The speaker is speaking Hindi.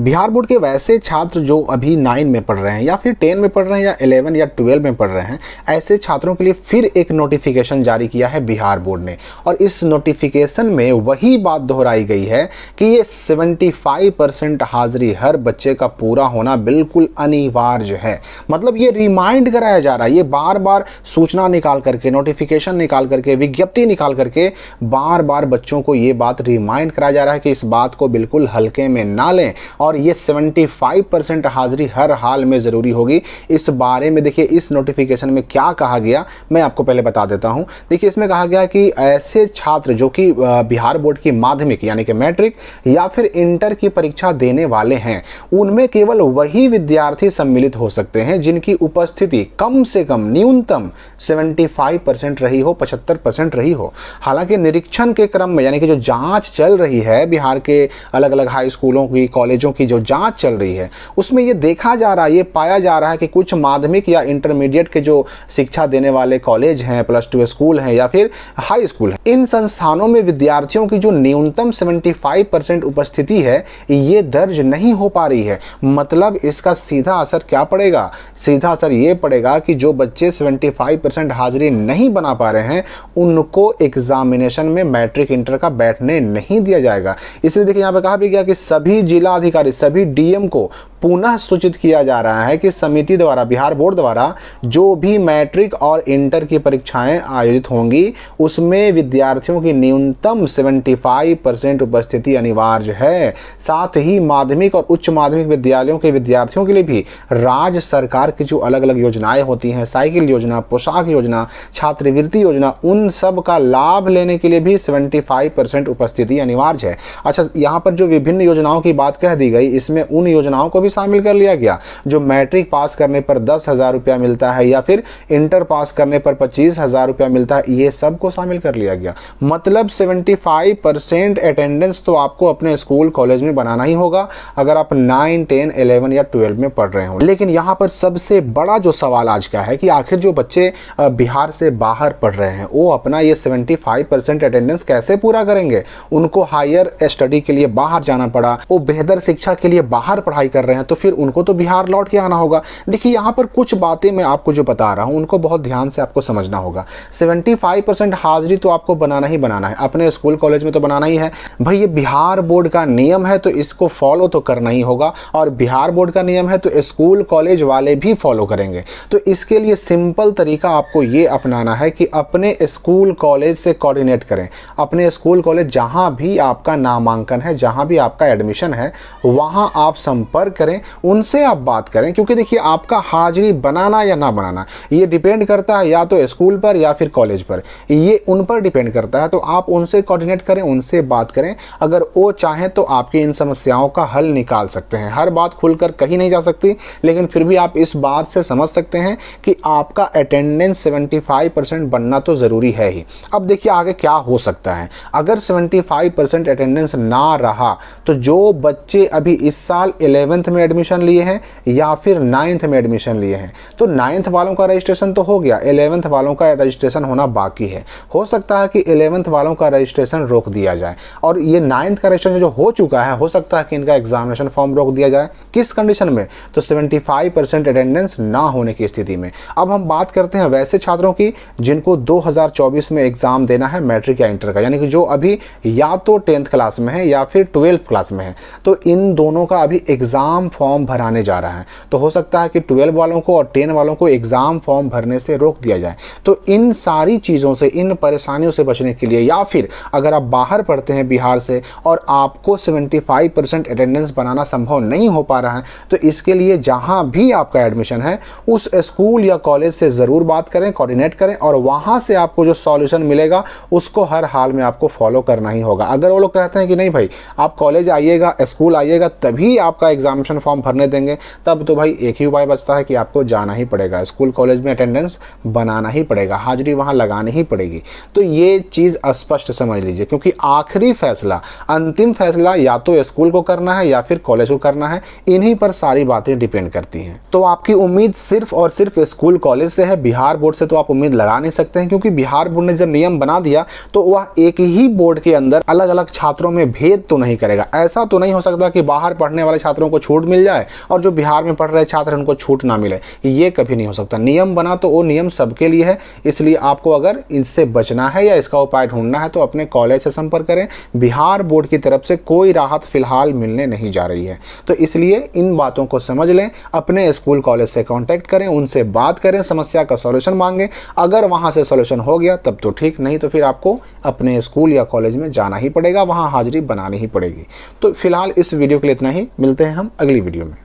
बिहार बोर्ड के वैसे छात्र जो अभी नाइन में पढ़ रहे हैं या फिर टेन में पढ़ रहे हैं या इलेवन या ट्वेल्व में पढ़ रहे हैं ऐसे छात्रों के लिए फिर एक नोटिफिकेशन जारी किया है बिहार बोर्ड ने और इस नोटिफिकेशन में वही बात दोहराई गई है कि ये 75 परसेंट हाजिरी हर बच्चे का पूरा होना बिल्कुल अनिवार्य है मतलब ये रिमाइंड कराया जा रहा है ये बार बार सूचना निकाल करके नोटिफिकेशन निकाल करके विज्ञप्ति निकाल करके बार बार बच्चों को ये बात रिमाइंड कराया जा रहा है कि इस बात को बिल्कुल हल्के में ना लें और और ये 75 परसेंट हाजिरी हर हाल में ज़रूरी होगी इस बारे में देखिए इस नोटिफिकेशन में क्या कहा गया मैं आपको पहले बता देता हूँ देखिए इसमें कहा गया कि ऐसे छात्र जो कि बिहार बोर्ड की माध्यमिक यानी कि मैट्रिक या फिर इंटर की परीक्षा देने वाले हैं उनमें केवल वही विद्यार्थी सम्मिलित हो सकते हैं जिनकी उपस्थिति कम से कम न्यूनतम सेवेंटी परसेंट रही हो पचहत्तर परसेंट रही हो हालांकि निरीक्षण के क्रम में यानी कि जो जांच चल रही है बिहार के अलग अलग हाई स्कूलों की कॉलेजों की जो जांच चल रही है उसमें ये देखा जा रहा है ये पाया जा रहा है कि कुछ माध्यमिक या इंटरमीडिएट के जो शिक्षा देने वाले कॉलेज हैं प्लस टू स्कूल हैं या फिर हाई स्कूल हैं इन संस्थानों में विद्यार्थियों की जो न्यूनतम सेवेंटी उपस्थिति है ये दर्ज नहीं हो पा रही है मतलब इसका सीधा असर क्या पड़ेगा सीधा असर ये पड़ेगा कि जो बच्चे सेवेंटी हाजिरी नहीं बना पा रहे हैं उनको एग्जामिनेशन में मैट्रिक इंटर का बैठने नहीं दिया जाएगा इसलिए देखिए यहाँ पर कहा भी गया कि सभी जिला अधिकारी अधिकारी सभी डीएम को पुनः सूचित किया जा रहा है कि समिति द्वारा बिहार बोर्ड द्वारा जो भी मैट्रिक और इंटर की परीक्षाएं आयोजित होंगी उसमें विद्यार्थियों की न्यूनतम 75 परसेंट उपस्थिति अनिवार्य है साथ ही माध्यमिक और उच्च माध्यमिक विद्यालयों के विद्यार्थियों के लिए भी राज्य सरकार की जो अलग अलग योजनाएं होती हैं साइकिल योजना पोशाक योजना छात्रवृत्ति योजना उन सब का लाभ लेने के लिए भी सेवेंटी उपस्थिति अनिवार्य है अच्छा यहाँ पर जो विभिन्न योजनाओं की बात कह दी दी गई इसमें उन योजनाओं को भी शामिल कर लिया गया जो मैट्रिक पास करने पर दस हज़ार रुपया मिलता है या फिर इंटर पास करने पर पच्चीस हज़ार रुपया मिलता है ये सब को शामिल कर लिया गया मतलब सेवेंटी फाइव परसेंट अटेंडेंस तो आपको अपने स्कूल कॉलेज में बनाना ही होगा अगर आप नाइन टेन एलेवन या ट्वेल्व में पढ़ रहे हो लेकिन यहाँ पर सबसे बड़ा जो सवाल आज का है कि आखिर जो बच्चे बिहार से बाहर पढ़ रहे हैं वो अपना ये सेवेंटी अटेंडेंस कैसे पूरा करेंगे उनको हायर स्टडी के लिए बाहर जाना पड़ा वो बेहतर शिक्षा के लिए बाहर पढ़ाई कर रहे हैं तो फिर उनको तो बिहार लौट के आना होगा देखिए यहाँ पर कुछ बातें मैं आपको जो बता रहा हूँ उनको बहुत ध्यान से आपको समझना होगा 75 परसेंट हाजिरी तो आपको बनाना ही बनाना है अपने स्कूल कॉलेज में तो बनाना ही है भाई ये बिहार बोर्ड का नियम है तो इसको फॉलो तो करना ही होगा और बिहार बोर्ड का नियम है तो स्कूल कॉलेज वाले भी फॉलो करेंगे तो इसके लिए सिंपल तरीका आपको ये अपनाना है कि अपने स्कूल कॉलेज से कोऑर्डिनेट करें अपने स्कूल कॉलेज जहाँ भी आपका नामांकन है जहाँ भी आपका एडमिशन है वहाँ आप संपर्क करें उनसे आप बात करें क्योंकि देखिए आपका हाजिरी बनाना या ना बनाना ये डिपेंड करता है या तो स्कूल पर या फिर कॉलेज पर ये उन पर डिपेंड करता है तो आप उनसे कोऑर्डिनेट करें उनसे बात करें अगर वो चाहें तो आपकी इन समस्याओं का हल निकाल सकते हैं हर बात खुलकर कहीं नहीं जा सकती लेकिन फिर भी आप इस बात से समझ सकते हैं कि आपका अटेंडेंस सेवेंटी परसेंट बनना तो ज़रूरी है ही अब देखिए आगे क्या हो सकता है अगर सेवेंटी परसेंट अटेंडेंस ना रहा तो जो बच्चे अभी इस साल इलेवेंथ में एडमिशन लिए हैं या फिर नाइन्थ में एडमिशन लिए हैं तो नाइन्थ वालों का रजिस्ट्रेशन तो हो गया एलेवंथ वालों का रजिस्ट्रेशन होना बाकी है हो सकता है कि इलेवंथ वालों का रजिस्ट्रेशन रोक दिया जाए और ये नाइन्थ का रजिस्ट्रेशन जो हो चुका है हो सकता है कि इनका एग्जामिनेशन फॉर्म रोक दिया जाए किस कंडीशन में तो सेवेंटी परसेंट अटेंडेंस ना होने की स्थिति में अब हम बात करते हैं वैसे छात्रों की जिनको दो में एग्ज़ाम देना है मैट्रिक या इंटर का यानी कि जो अभी या तो टेंथ क्लास में है या फिर ट्वेल्थ क्लास में है तो इन दोनों का अभी एग्ज़ाम फॉर्म भराने जा रहा है तो हो सकता है कि ट्वेल्व वालों को और टेन वालों को एग्ज़ाम फॉर्म भरने से रोक दिया जाए तो इन सारी चीज़ों से इन परेशानियों से बचने के लिए या फिर अगर आप बाहर पढ़ते हैं बिहार से और आपको सेवेंटी फाइव परसेंट अटेंडेंस बनाना संभव नहीं हो पा रहा है तो इसके लिए जहाँ भी आपका एडमिशन है उस स्कूल या कॉलेज से ज़रूर बात करें कोऑर्डिनेट करें और वहाँ से आपको जो सॉल्यूशन मिलेगा उसको हर हाल में आपको फॉलो करना ही होगा अगर वो लोग कहते हैं कि नहीं भाई आप कॉलेज आइएगा स्कूल आइएगा दीजिएगा तभी आपका एग्जामिशन फॉर्म भरने देंगे तब तो भाई एक ही उपाय बचता है कि आपको जाना ही पड़ेगा स्कूल कॉलेज में अटेंडेंस बनाना ही पड़ेगा हाजिरी वहाँ लगानी ही पड़ेगी तो ये चीज़ अस्पष्ट समझ लीजिए क्योंकि आखिरी फैसला अंतिम फैसला या तो स्कूल को करना है या फिर कॉलेज को करना है इन्हीं पर सारी बातें डिपेंड करती हैं तो आपकी उम्मीद सिर्फ और सिर्फ स्कूल कॉलेज से है बिहार बोर्ड से तो आप उम्मीद लगा नहीं सकते हैं क्योंकि बिहार बोर्ड ने जब नियम बना दिया तो वह एक ही बोर्ड के अंदर अलग अलग छात्रों में भेद तो नहीं करेगा ऐसा तो नहीं हो सकता कि बाहर पढ़ने वाले छात्रों को छूट मिल जाए और जो बिहार में पढ़ रहे छात्र उनको छूट ना मिले ये कभी नहीं हो सकता नियम बना तो वो नियम सबके लिए है इसलिए आपको अगर इनसे बचना है या इसका उपाय ढूंढना है तो अपने कॉलेज से संपर्क करें बिहार बोर्ड की तरफ से कोई राहत फिलहाल मिलने नहीं जा रही है तो इसलिए इन बातों को समझ लें अपने स्कूल कॉलेज से कॉन्टैक्ट करें उनसे बात करें समस्या का सॉल्यूशन मांगें अगर वहाँ से सॉल्यूशन हो गया तब तो ठीक नहीं तो फिर आपको अपने स्कूल या कॉलेज में जाना ही पड़ेगा वहाँ हाजिरी बनानी ही पड़ेगी तो फिलहाल इस वीडियो वीडियो के लिए इतना ही मिलते हैं हम अगली वीडियो में